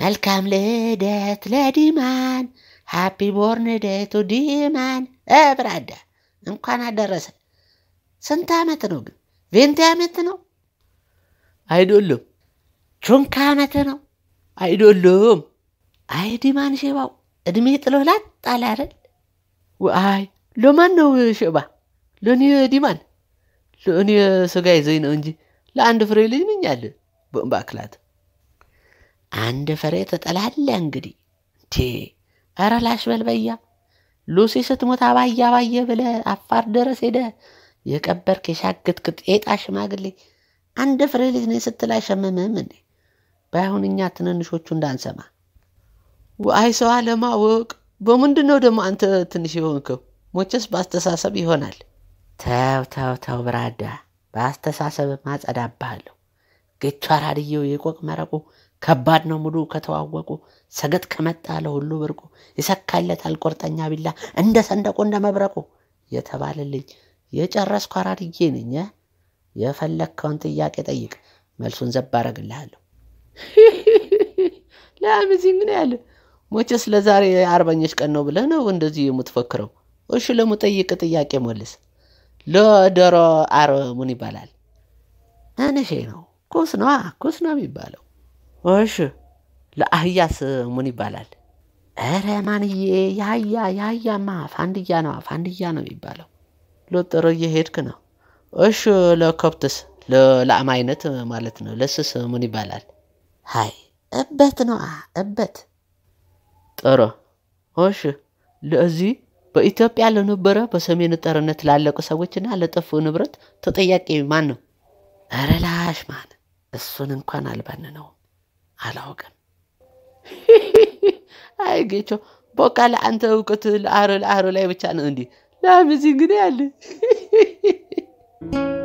መልካም ልደት ለዲማን ሃፒ ቦርን ደቱ ዲማን ብራዳ እንኳን አደረሰ። ስንት ዓመት ነው ግን? ቬንቲ ዓመት ነው አይዶሎም? ቹንካ ዓመት ነው አይዶሎም? አይ ዲማን ሼባው እድሜ ጥሎላት ጣል አይደል? ሎማን ነው ሼባ ሎኒ ዲማን ሎኒ ስጋ ይዘኝ ነው እንጂ ለአንድ ፍሬ ልጅ ምኛለ ክላት አንድ ፍሬ ትጥላለህ እንግዲህ እንዴ ኧረ ላሽ በልበያ ሉሲ ስትሞት አባዬ አባዬ ብለ አፋር ድረስ ሄደ የቀበርክ የሻግትክት ኤጣ ሽማግሌ አንድ ፍሬ ልጅ ነኝ ስትል አይሸምምህም እንዴ? ባይሆን እኛ ትንንሾቹ እንዳንሰማ። ዋይ ሰው አለማወቅ በምንድን ነው ደግሞ አንተ ትንሽ የሆንከው? ሞቸስ በአስተሳሰብ ይሆናል። ተው ተው ተው፣ ብራዳ በአስተሳሰብ ማጸዳብሃለሁ። ጌቹ አራድየው የቆቅ መረቁ ከባድ ነው ሙሉ ከተዋወቁ ሰገጥ ከመጣ ለሁሉ ብርቁ ይሰካለታል ቁርጠኛ ቢላ እንደ ሰንደቁ እንደ መብረቁ የተባለልኝ የጨረስኩ አራድዬ ነኝ። የፈለግከውን ጥያቄ ጠይቅ፣ መልሱን ዘብ አረግልሃለሁ። ለአሜዚንግ ያለ ሞቼስ ለዛሬ አርበኞች ቀን ነው ብለህ ነው እንደዚህ የምትፎክረው? እሺ ለሙጠይቅ ጥያቄ መልስ። ለዶሮ አር ምን ይባላል? እንሼ ነው ኩስ ነዋ ኩስ ነው የሚባለው። እሺ ለአህያስ ምን ይባላል? እረ ማንዬ የአህያ የአህያማ ፋንድያ ነዋ ፋንድያ ነው የሚባለው። ሎጠሮ እየሄድክ ነው። እሺ ለከብትስ ለላም አይነት ማለት ነው። ለስስ ምን ይባላል? ሀይ እበት ነው እበት። ጥሩ እሺ። ለዚህ በኢትዮጵያ ለነበረ በሰሜን ጦርነት ላለቁ ሰዎችና ለጠፉ ንብረት ተጠያቂ ማን ነው? ረላሽ ላሽማን እሱን እንኳን አልባን ነው አላውቅም። አይ ጌቾ ቦቃ ለአንተ እውቀት ለአሮ ለአሮ ላይ ብቻ ነው እንዲህ ላምዚ እንግዲህ አለ